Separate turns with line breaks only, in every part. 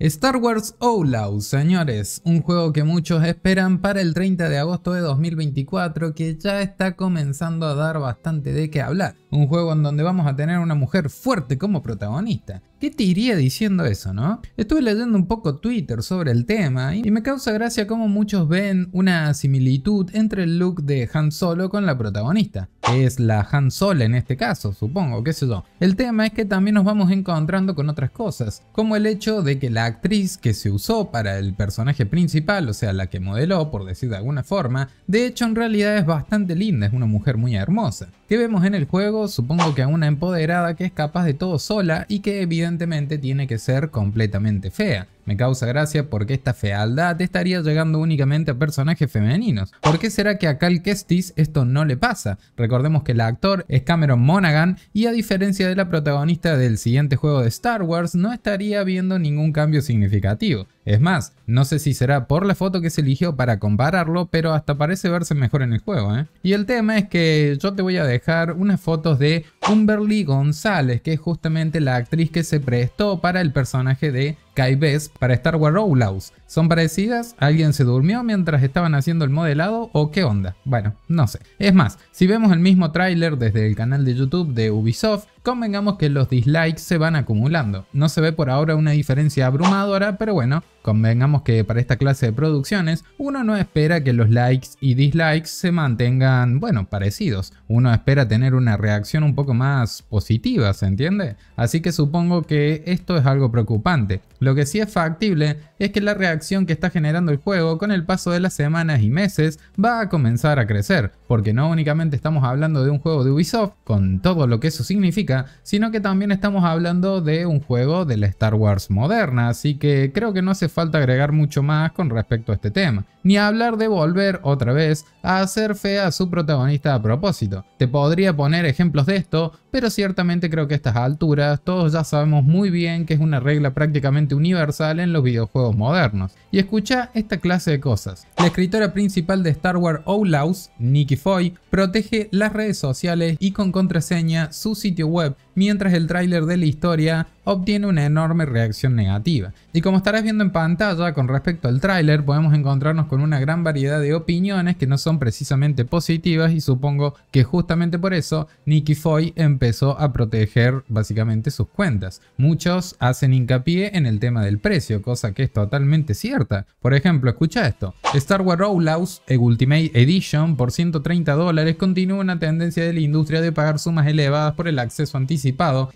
Star Wars Outlaws, señores, un juego que muchos esperan para el 30 de agosto de 2024 que ya está comenzando a dar bastante de qué hablar. Un juego en donde vamos a tener una mujer fuerte como protagonista, ¿Qué te iría diciendo eso, no? Estuve leyendo un poco Twitter sobre el tema y me causa gracia cómo muchos ven una similitud entre el look de Han Solo con la protagonista. Que es la Han Solo en este caso, supongo, qué sé yo. El tema es que también nos vamos encontrando con otras cosas, como el hecho de que la actriz que se usó para el personaje principal, o sea, la que modeló, por decir de alguna forma, de hecho en realidad es bastante linda, es una mujer muy hermosa. ¿Qué vemos en el juego? Supongo que a una empoderada que es capaz de todo sola y que evidentemente evidentemente tiene que ser completamente fea. Me causa gracia porque esta fealdad estaría llegando únicamente a personajes femeninos. ¿Por qué será que a Cal Kestis esto no le pasa? Recordemos que el actor es Cameron Monaghan y a diferencia de la protagonista del siguiente juego de Star Wars no estaría viendo ningún cambio significativo. Es más, no sé si será por la foto que se eligió para compararlo, pero hasta parece verse mejor en el juego. ¿eh? Y el tema es que yo te voy a dejar unas fotos de Umberly González, que es justamente la actriz que se prestó para el personaje de Sky para Star Wars Outlaws. ¿Son parecidas? ¿Alguien se durmió mientras estaban haciendo el modelado o qué onda? Bueno, no sé. Es más, si vemos el mismo tráiler desde el canal de YouTube de Ubisoft, convengamos que los dislikes se van acumulando. No se ve por ahora una diferencia abrumadora, pero bueno, convengamos que para esta clase de producciones uno no espera que los likes y dislikes se mantengan, bueno, parecidos. Uno espera tener una reacción un poco más positiva, ¿se entiende? Así que supongo que esto es algo preocupante. Lo que sí es factible es que la reacción que está generando el juego con el paso de las semanas y meses va a comenzar a crecer, porque no únicamente estamos hablando de un juego de Ubisoft, con todo lo que eso significa, sino que también estamos hablando de un juego de la Star Wars moderna, así que creo que no hace falta agregar mucho más con respecto a este tema, ni hablar de volver otra vez a hacer fe a su protagonista a propósito. Te podría poner ejemplos de esto, pero ciertamente creo que a estas alturas todos ya sabemos muy bien que es una regla prácticamente universal en los videojuegos modernos. Y escucha esta clase de cosas. La escritora principal de Star Wars Outlaws, Nikki Foy, protege las redes sociales y con contraseña su sitio web mientras el tráiler de la historia obtiene una enorme reacción negativa. Y como estarás viendo en pantalla con respecto al tráiler, podemos encontrarnos con una gran variedad de opiniones que no son precisamente positivas y supongo que justamente por eso Nicky Foy empezó a proteger básicamente sus cuentas. Muchos hacen hincapié en el tema del precio, cosa que es totalmente cierta. Por ejemplo, escucha esto. Star Wars e Ultimate Edition por 130 dólares continúa una tendencia de la industria de pagar sumas elevadas por el acceso anticipado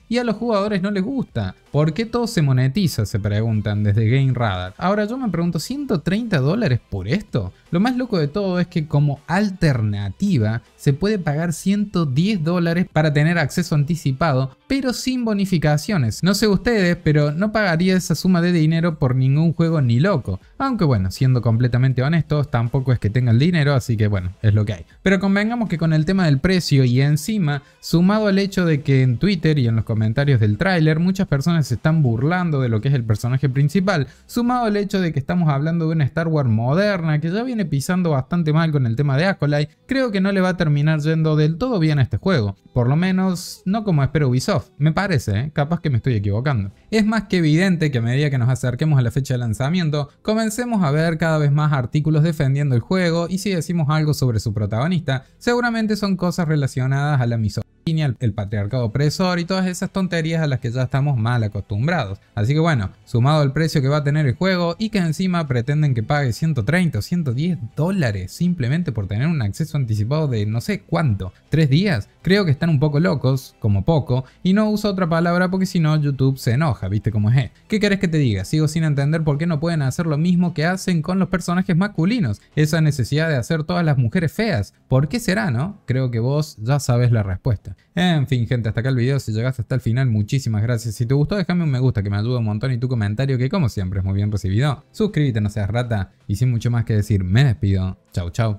y a los jugadores no les gusta. ¿Por qué todo se monetiza? Se preguntan desde Game Ahora yo me pregunto, ¿130 dólares por esto? Lo más loco de todo es que como alternativa se puede pagar 110 dólares para tener acceso anticipado, pero sin bonificaciones. No sé ustedes, pero no pagaría esa suma de dinero por ningún juego ni loco. Aunque bueno, siendo completamente honestos, tampoco es que tenga el dinero, así que bueno, es lo que hay. Pero convengamos que con el tema del precio y encima, sumado al hecho de que en Twitter y en los comentarios del tráiler muchas personas se están burlando de lo que es el personaje principal, sumado al hecho de que estamos hablando de una Star Wars moderna que ya viene pisando bastante mal con el tema de Acolyte, creo que no le va a terminar yendo del todo bien a este juego, por lo menos no como espero Ubisoft, me parece, ¿eh? capaz que me estoy equivocando. Es más que evidente que a medida que nos acerquemos a la fecha de lanzamiento, comencemos a ver cada vez más artículos defendiendo el juego y si decimos algo sobre su protagonista, seguramente son cosas relacionadas a la misión el, patriarcado opresor y todas esas tonterías a las que ya estamos mal acostumbrados. Así que bueno, sumado al precio que va a tener el juego y que encima pretenden que pague 130 o 110 dólares simplemente por tener un acceso anticipado de no sé cuánto, 3 días, creo que están un poco locos, como poco, y no uso otra palabra porque si no YouTube se enoja, viste cómo es. ¿Qué querés que te diga? Sigo sin entender por qué no pueden hacer lo mismo que hacen con los personajes masculinos, esa necesidad de hacer todas las mujeres feas. ¿Por qué será, no? Creo que vos ya sabes la respuesta. En fin, gente, hasta acá el video. Si llegaste hasta el final, muchísimas gracias. Si te gustó, déjame un me gusta que me ayuda un montón y tu comentario que como siempre es muy bien recibido. Suscríbete, no seas rata. Y sin mucho más que decir, me despido. Chau, chau.